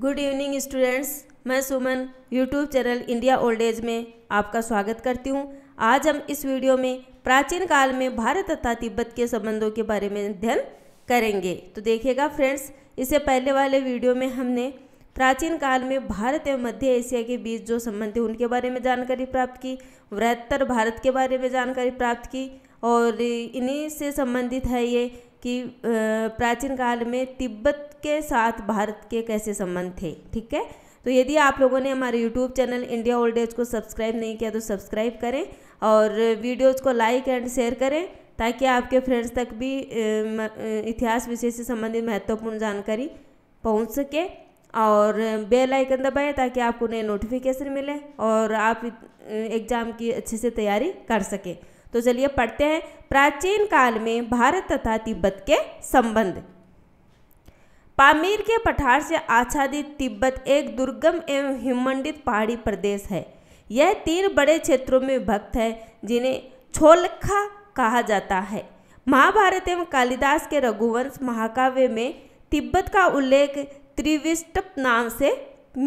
good evening students मैं Suman YouTube channel India old age में आपका स्वागत करती हूँ आज हम इस वीडियो में प्राचीन काल में भारत तथा तिब्बत के संबंधों के बारे में अध्ययन करेंगे तो देखिएगा फ्रेंड्स इससे पहले वाले वीडियो में हमने प्राचीन काल में भारत एवं मध्य एशिया के बीच जो संबंध है उनके बारे में जानकारी प्राप्त की वृहत्तर भारत के बारे में जानकारी प्राप्त की और इन्हीं से संबंधित है ये कि प्राचीन काल में तिब्बत के साथ भारत के कैसे संबंध थे ठीक है तो यदि आप लोगों ने हमारे YouTube channel India old age को सब्सक्राइब नहीं किया तो सब्सक्राइब करें और वीडियोज़ को लाइक एंड शेयर करें ताकि आपके फ्रेंड्स तक भी इतिहास विषय से संबंधित महत्वपूर्ण जानकारी पहुंच सके और बेल आइकन दबाएं ताकि आपको नए नोटिफिकेशन मिले और आप एग्ज़ाम की अच्छे से तैयारी कर सकें तो चलिए पढ़ते हैं प्राचीन काल में भारत तथा तिब्बत के संबंध पामीर के पठार से आच्छादित तिब्बत एक दुर्गम एवं हिमंडित पहाड़ी प्रदेश है यह तीन बड़े क्षेत्रों में विभक्त है जिन्हें छोलखा कहा जाता है महाभारत एवं कालिदास के रघुवंश महाकाव्य में तिब्बत का उल्लेख त्रिविष्टप नाम से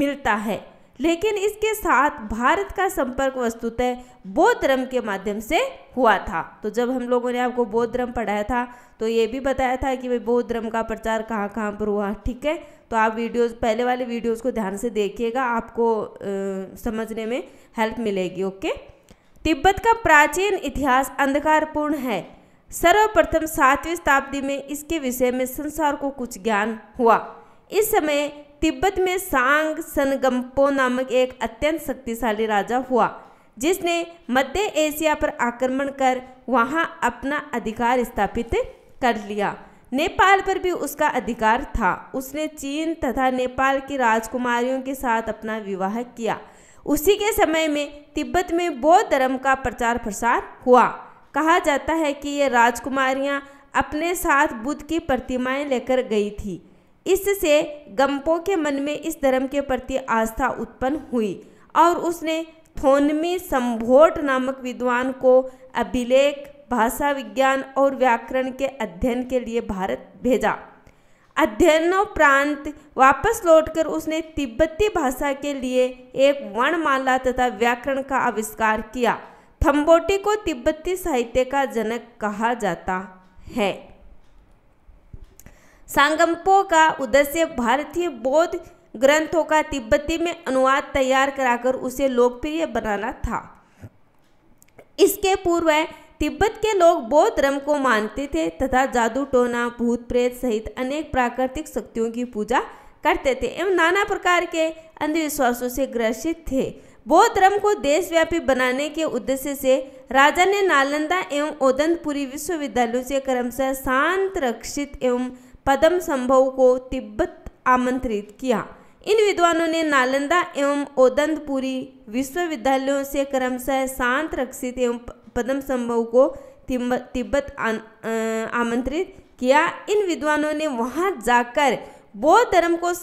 मिलता है लेकिन इसके साथ भारत का संपर्क वस्तुतः बौद्ध धर्म के माध्यम से हुआ था तो जब हम लोगों ने आपको बौद्ध धर्म पढ़ाया था तो ये भी बताया था कि भाई बौद्ध धर्म का प्रचार कहाँ कहाँ पर हुआ ठीक है तो आप वीडियोस पहले वाले वीडियोस को ध्यान से देखिएगा आपको आ, समझने में हेल्प मिलेगी ओके तिब्बत का प्राचीन इतिहास अंधकारपूर्ण है सर्वप्रथम सातवीं शताब्दी में इसके विषय में संसार को कुछ ज्ञान हुआ इस समय तिब्बत में सांग सनगम्पो नामक एक अत्यंत शक्तिशाली राजा हुआ जिसने मध्य एशिया पर आक्रमण कर वहां अपना अधिकार स्थापित कर लिया नेपाल पर भी उसका अधिकार था उसने चीन तथा नेपाल की राजकुमारियों के साथ अपना विवाह किया उसी के समय में तिब्बत में बौद्ध धर्म का प्रचार प्रसार हुआ कहा जाता है कि ये राजकुमारियाँ अपने साथ बुद्ध की प्रतिमाएं लेकर गई थी इससे गंपो के मन में इस धर्म के प्रति आस्था उत्पन्न हुई और उसने थोनमी संभोट नामक विद्वान को अभिलेख भाषा विज्ञान और व्याकरण के अध्ययन के लिए भारत भेजा अध्ययनोपरांत वापस लौटकर उसने तिब्बती भाषा के लिए एक वर्णमाला तथा व्याकरण का आविष्कार किया थम्बोटी को तिब्बती साहित्य का जनक कहा जाता है सांगम्पो का उद्देश्य भारतीय बौद्ध ग्रंथों का तिब्बती में अनुवाद तैयार कराकर उसे लोकप्रिय बनाना था इसके पूर्व तिब्बत के लोग बौद्ध धर्म को मानते थे तथा जादू टोना भूत प्रेत सहित अनेक प्राकृतिक शक्तियों की पूजा करते थे एवं नाना प्रकार के अंधविश्वासों से ग्रसित थे बौद्ध धर्म को देशव्यापी बनाने के उद्देश्य से राजा ने नालंदा एवं ओदंतपुरी विश्वविद्यालयों से क्रमशः शांत रक्षित एवं पदम संभव को तिब्बत आमंत्रित किया इन विद्वानों ने नालंदा एवं ओदंतपुरी विश्वविद्यालयों से क्रमशः शांत रक्षित एवं पदम संभव को तिब्बत आमंत्रित किया इन विद्वानों ने वहाँ जाकर बौद्ध धर्म को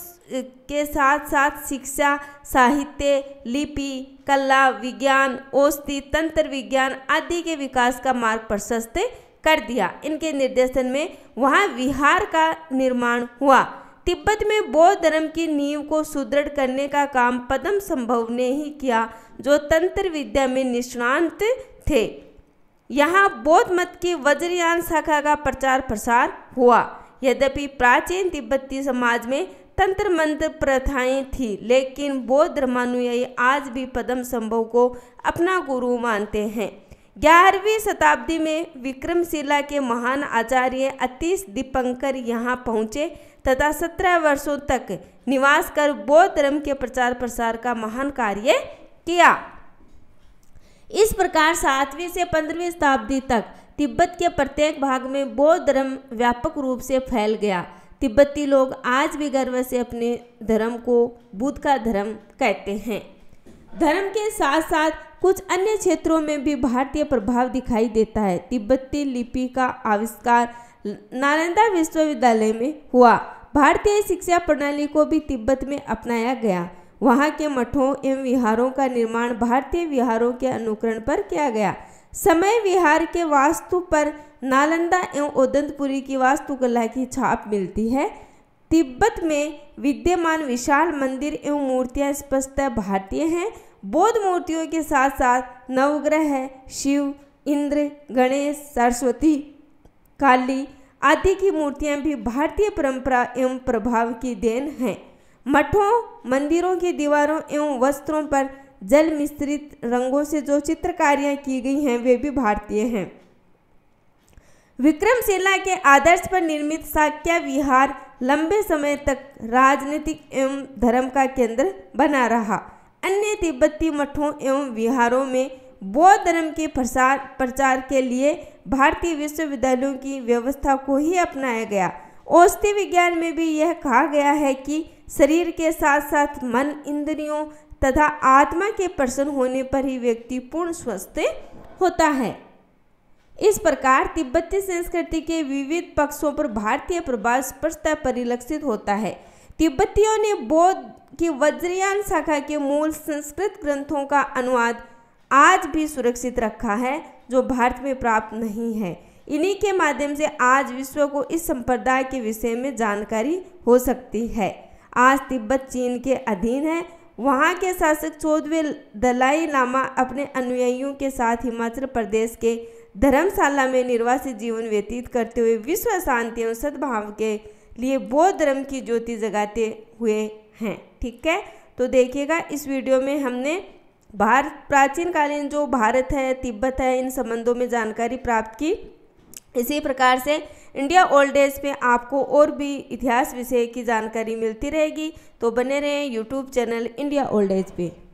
के साथ साथ शिक्षा साहित्य लिपि कला विज्ञान औषधि तंत्र विज्ञान आदि के विकास का मार्ग प्रशस्त कर दिया इनके निर्देशन में वहाँ विहार का निर्माण हुआ तिब्बत में बौद्ध धर्म की नींव को सुदृढ़ करने का काम पदम संभव ने ही किया जो तंत्र विद्या में निष्णांत थे यहाँ बौद्ध मत की वज्रयान शाखा का प्रचार प्रसार हुआ यद्यपि प्राचीन तिब्बती समाज में तंत्र मंत्र प्रथाएं थी लेकिन बौद्ध धर्मानुयायी आज भी पदम संभव को अपना गुरु मानते हैं ग्यारहवीं शताब्दी में विक्रमशिला के महान आचार्य अतीश दीपंकर यहाँ पहुँचे तथा सत्रह वर्षों तक निवास कर बौद्ध धर्म के प्रचार प्रसार का महान कार्य किया इस प्रकार सातवीं से पंद्रहवीं शताब्दी तक तिब्बत के प्रत्येक भाग में बौद्ध धर्म व्यापक रूप से फैल गया तिब्बती लोग आज भी गर्व से अपने धर्म को बुद्ध का धर्म कहते हैं धर्म के साथ साथ कुछ अन्य क्षेत्रों में भी भारतीय प्रभाव दिखाई देता है तिब्बती लिपि का आविष्कार नालंदा विश्वविद्यालय में हुआ भारतीय शिक्षा प्रणाली को भी तिब्बत में अपनाया गया वहाँ के मठों एवं विहारों का निर्माण भारतीय विहारों के अनुकरण पर किया गया समय विहार के वास्तु पर नालंदा एवं उदंतपुरी की वास्तुकला की छाप मिलती है तिब्बत में विद्यमान विशाल मंदिर एवं मूर्तियां स्पष्टतः भारतीय हैं बौद्ध मूर्तियों के साथ साथ नवग्रह शिव इंद्र गणेश सरस्वती काली आदि की मूर्तियां भी भारतीय परंपरा एवं प्रभाव की देन हैं मठों मंदिरों की दीवारों एवं वस्त्रों पर जल मिश्रित रंगों से जो चित्रकारियां की गई हैं वे भी भारतीय हैं विक्रमशिला के आदर्श पर निर्मित साक्या विहार लंबे समय तक राजनीतिक एवं धर्म का केंद्र बना रहा तिब्बती मठों एवं विहारों में बौद्ध धर्म के प्रसार प्रचार के लिए भारतीय विश्वविद्यालयों की व्यवस्था को ही अपनाया गया औषधि विज्ञान में भी यह कहा गया है कि शरीर के साथ साथ मन इंद्रियों तथा आत्मा के प्रसन्न होने पर ही व्यक्ति पूर्ण स्वस्थ होता है इस प्रकार तिब्बती संस्कृति के विविध पक्षों पर भारतीय प्रभाव स्पष्टता परिलक्षित होता है तिब्बतियों ने बौद्ध की वज्रयान शाखा के मूल संस्कृत ग्रंथों का अनुवाद आज भी सुरक्षित रखा है जो भारत में प्राप्त नहीं है इन्हीं के माध्यम से आज विश्व को इस संप्रदाय के विषय में जानकारी हो सकती है आज तिब्बत चीन के अधीन है वहाँ के शासक चौदहवें दलाई लामा अपने अनुयायियों के साथ हिमाचल प्रदेश के धर्मशाला में निर्वासित जीवन व्यतीत करते हुए विश्व शांति एवं सद्भाव के लिए बौद्ध धर्म की ज्योति जगाते हुए हैं ठीक है तो देखिएगा इस वीडियो में हमने भारत प्राचीन कालीन जो भारत है तिब्बत है इन संबंधों में जानकारी प्राप्त की इसी प्रकार से इंडिया ओल्ड एज में आपको और भी इतिहास विषय की जानकारी मिलती रहेगी तो बने रहें YouTube channel India old age पे